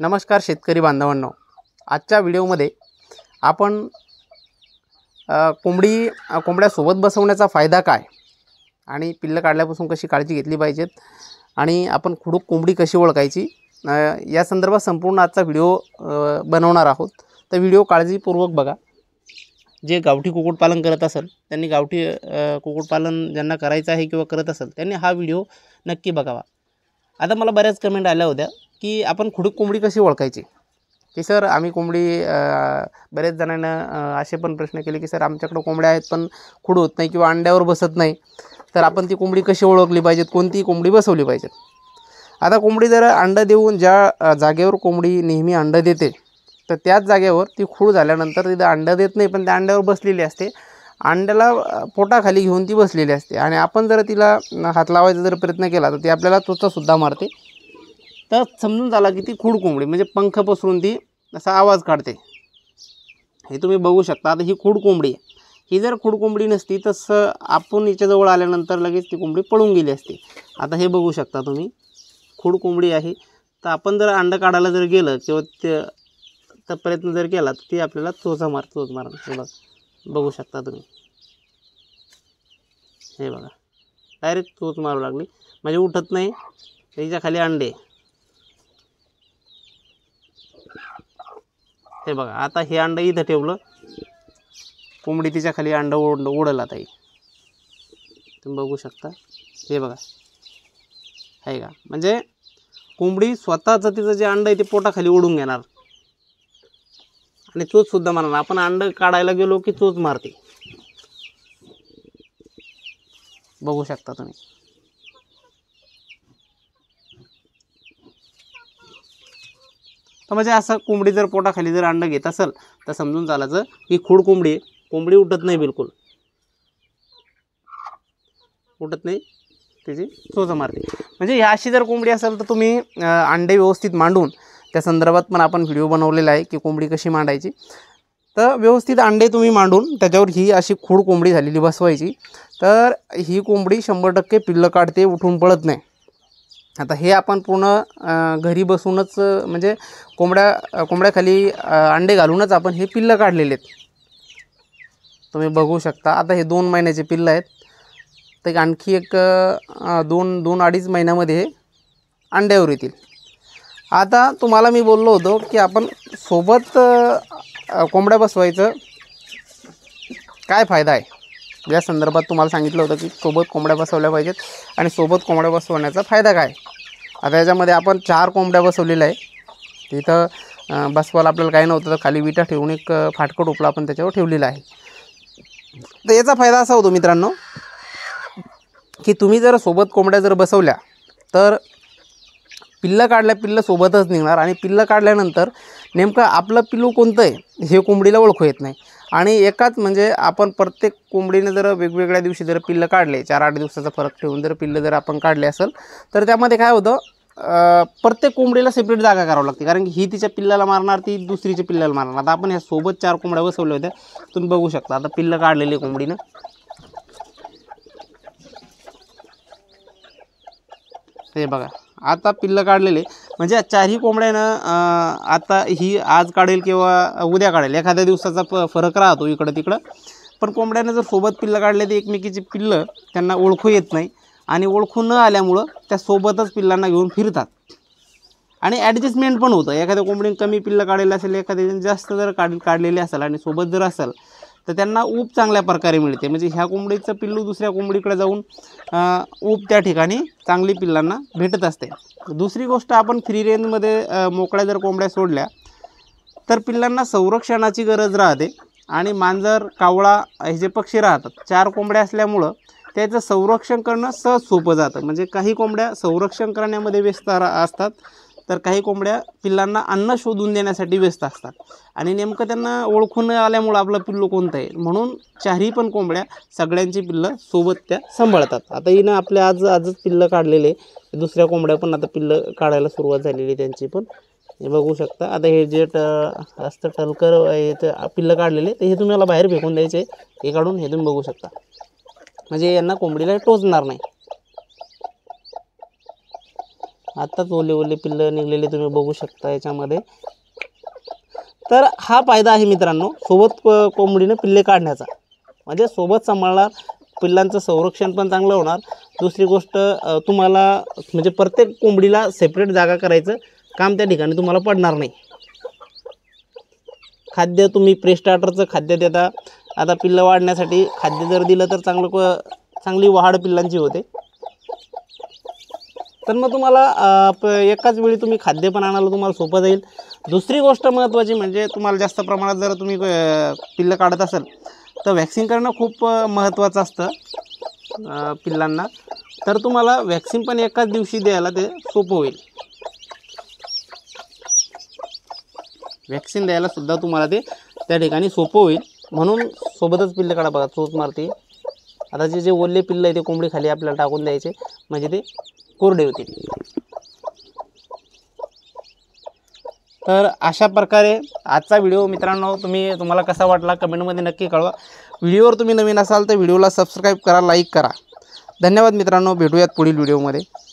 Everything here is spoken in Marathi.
नमस्कार शेतकरी बांधवांनो आजच्या व्हिडिओमध्ये आपण कोंबडी कोंबड्यासोबत बसवण्याचा फायदा काय आणि पिल्लं काढल्यापासून कशी काळजी घेतली पाहिजेत आणि आपण खुडूक कोंबडी कशी ओळखायची या संदर्भात संपूर्ण आजचा व्हिडिओ बनवणार आहोत तर व्हिडिओ काळजीपूर्वक बघा जे गावठी कुक्कुटपालन करत असेल त्यांनी गावठी कुक्कुटपालन ज्यांना करायचं आहे किंवा करत असेल त्यांनी हा व्हिडिओ नक्की बघावा आता मला बऱ्याच कमेंट आल्या होत्या की आपण खुडूक कोंबडी कशी ओळखायची की सर आम्ही कोंबडी बऱ्याच जणांना असे पण प्रश्न केले की सर आमच्याकडं कोंबड्या आहेत पण खुड होत नाही किंवा अंड्यावर बसत नाही तर आपण ती कोंबडी कशी ओळखली पाहिजेत कोणती कोंबडी बसवली पाहिजेत आता कोंबडी जर अंडं देऊन ज्या जागेवर कोंबडी नेहमी अंडं देते तर त्याच जागेवर ती खूळ झाल्यानंतर तिथं अंडं देत नाही पण त्या अंड्यावर बसलेली असते अंड्याला पोटाखाली घेऊन ती बसलेली असते आणि आपण जर तिला हात लावायचा जर प्रयत्न केला तर ती आपल्याला चोचासुद्धा मारते तर समजून झाला की ती खूडकोंबडी कोंबडी म्हणजे पंख पसरून ती असा आवाज काढते हे तुम्ही बघू शकता आता ही खूडकोंबडी कोंबडी आहे ही जर खूडकोंबडी कोंबडी नसती तसं आपण हिच्याजवळ आल्यानंतर लगेच ती कोंबडी पळून गेली असती आता हे बघू शकता तुम्ही खूडकोंबडी कोंबडी आहे तर आपण जर अंडं काढायला जर गेलं किंवा ते प्रयत्न जर केला तर ती आपल्याला चोचा मार चोच मार बघू शकता तुम्ही हे बघा डायरेक्ट चोच मारू लागली म्हणजे उठत नाही त्याच्या खाली अंडे हे बघा आता हे अंड इथं ठेवलं कोंबडी तिच्या खाली अंडं ओढ ओढलं आता तुम्ही बघू शकता हे बघा आहे का म्हणजे कोंबडी स्वतःचं तिचं जे अंडं आहे ते पोटाखाली ओढून घेणार आणि चोचसुद्धा मारणार आपण अंड काढायला गेलो की चोच मारते बघू शकता तुम्ही तर म्हणजे असं कोंबडी जर पोटाखाली जर अंडं घेत असेल तर समजून चालायचं ही खूड कोंबडी कोंबडी उठत नाही बिलकुल उठत नाही त्याची चोच मारते म्हणजे ह्या अशी जर कोंबडी असेल तर तुम्ही अंडे व्यवस्थित मांडून त्या संदर्भात पण आपण व्हिडिओ बनवलेला आहे की कोंबडी कशी मांडायची तर व्यवस्थित अंडे तुम्ही मांडून त्याच्यावर ही अशी खूड कोंबडी झालेली बसवायची तर ही कोंबडी शंभर टक्के पिल्लं काढते उठून पळत नाही आता हे आपण पूर्ण घरी बसूनच म्हणजे कोंबड्या कोंबड्याखाली अंडे घालूनच आपण हे पिल्लं काढलेले आहेत तुम्ही बघू शकता आता हे दोन महिन्याचे पिल्लं आहेत तर आणखी एक दोन दोन अडीच महिन्यामध्ये अंड्यावर येतील आता तुम्हाला मी बोललो होतो की आपण सोबत कोंबड्या बसवायचं काय फायदा आहे या संदर्भात तुम्हाला सांगितलं होतं की सोबत कोंबड्या बसवल्या पाहिजेत आणि सोबत कोंबड्या बसवण्याचा फायदा काय आता याच्यामध्ये आपण चार कोंबड्या बसवलेल्या आहे तिथं बसवायला आपल्याला काही नव्हतं तर खाली विटा ठेवून एक फाटकं उपला आपण त्याच्यावर ठेवलेला आहे तर याचा फायदा असा होतो मित्रांनो की तुम्ही जर सोबत कोंबड्या जर बसवल्या तर पिल्लं काढल्या पिल्लं सोबतच निघणार आणि पिल्लं काढल्यानंतर नेमकं आपलं पिल्लू कोणतं आहे हे कोंबडीला ओळखू येत नाही आणि एकाच म्हणजे आपण प्रत्येक कोंबडीने जर वेगवेगळ्या दिवशी जर पिल्लं काढले चार आठ दिवसाचा फरक ठेवून जर पिल्लं जर आपण काढले असेल तर त्यामध्ये काय होतं प्रत्येक कोंबडीला सेपरेट जागा करावं लागते कारण की ही तिच्या पिल्लाला मारणार ती दुसरीच्या पिल्लाला मारणार आता आपण ह्या सोबत चार कोंबड्या बसवल्या होत्या तुम्ही बघू शकता आता पिल्लं काढलेली कोंबडीनं हे बघा आता पिल्लं काढलेले म्हणजे चारही कोंबड्यानं आता ही आज काढेल किंवा उद्या काढेल एखाद्या दिवसाचा प फरक राहतो इकडं तिकडं पण कोंबड्यानं जर सोबत पिल्लं काढले तर एकमेकीची पिल्लं त्यांना ओळखू येत नाही आणि ओळखू न आल्यामुळं त्या सोबतच पिल्लांना घेऊन फिरतात आणि ॲडजस्टमेंट पण होतं एखाद्या कोंबडीने कमी पिल्लं काढलेलं असेल एखाद्याने जास्त जर काढ काढलेली असेल आणि सोबत जर असेल तर त्यांना ऊप चांगल्या प्रकारे मिळते म्हणजे ह्या कोंबडीचं पिल्लू दुसऱ्या कोंबडीकडे जाऊन ऊप त्या ठिकाणी चांगली पिल्लांना भेटत असते दुसरी गोष्ट आपण फ्री रेंजमध्ये मोकळ्या जर कोंबड्या सोडल्या तर पिल्लांना संरक्षणाची गरज राहते आणि मांजर कावळा हे जे पक्षी राहतात चार कोंबड्या असल्यामुळं त्याचं संरक्षण करणं सहज सोपं जातं म्हणजे काही कोंबड्या संरक्षण करण्यामध्ये व्यस्त असतात तर काही कोंबड्या पिल्लांना अन्न शोधून देण्यासाठी व्यस्त असतात आणि नेमकं त्यांना ओळखून आल्यामुळं आपलं पिल्लू कोणतं आहे म्हणून चारही पण कोंबड्या सगळ्यांची पिल्लं सोबत त्या सांभाळतात आता हिनं आपल्या आज आजच पिल्लं काढलेले दुसऱ्या कोंबड्या पण आता पिल्लं काढायला सुरुवात झालेली त्यांची पण हे बघू शकता आता हे जे ट असतं टलकर हे पिल्लं काढलेले तर हे तुम्हाला बाहेर फेकून द्यायचे हे काढून हे तुम्ही बघू शकता म्हणजे यांना कोंबडीला टोचणार नाही आत्ताच ओले ओले पिल्लं निघलेले तुम्ही बघू शकता याच्यामध्ये तर हा फायदा आहे मित्रांनो सोबत कोंबडीनं पिल्ले काढण्याचा म्हणजे सोबत सांभाळणार पिल्लांचं संरक्षण पण चांगलं होणार दुसरी गोष्ट तुम्हाला म्हणजे प्रत्येक कोंबडीला सेपरेट जागा करायचं काम त्या ठिकाणी तुम्हाला पडणार नाही खाद्य तुम्ही प्रेस्टार्टरचं खाद्य देता आता पिल्लं वाढण्यासाठी खाद्य जर दिलं तर चांगलं चांगली वाढ पिल्लांची होते तर मग तुम्हाला प एकाच वेळी तुम्ही खाद्य पण आणायला तुम्हाला सोपं जाईल दुसरी गोष्ट महत्त्वाची म्हणजे तुम्हाला जास्त प्रमाणात जर तुम्ही पिल्लं काढत असाल तर व्हॅक्सिन करणं खूप महत्त्वाचं असतं पिल्लांना तर तुम्हाला व्हॅक्सिन पण एकाच दिवशी द्यायला ते सोपं होईल व्हॅक्सिन द्यायलासुद्धा तुम्हाला ते त्या ठिकाणी सोपं होईल म्हणून सोबतच पिल्लं काढा बघा चोच मारते आता जे जे ओल्ले पिल्लं आहे ते कोंबडी खाली आपल्याला टाकून द्यायचे म्हणजे ते कोरडे होतील तर अशा प्रकारे आजचा व्हिडिओ मित्रांनो तुम्ही तुम्हाला कसा वाटला कमेंटमध्ये नक्की कळवा व्हिडिओवर तुम्ही नवीन असाल तर व्हिडिओला सबस्क्राईब करा लाईक करा धन्यवाद मित्रांनो भेटूयात पुढील व्हिडिओमध्ये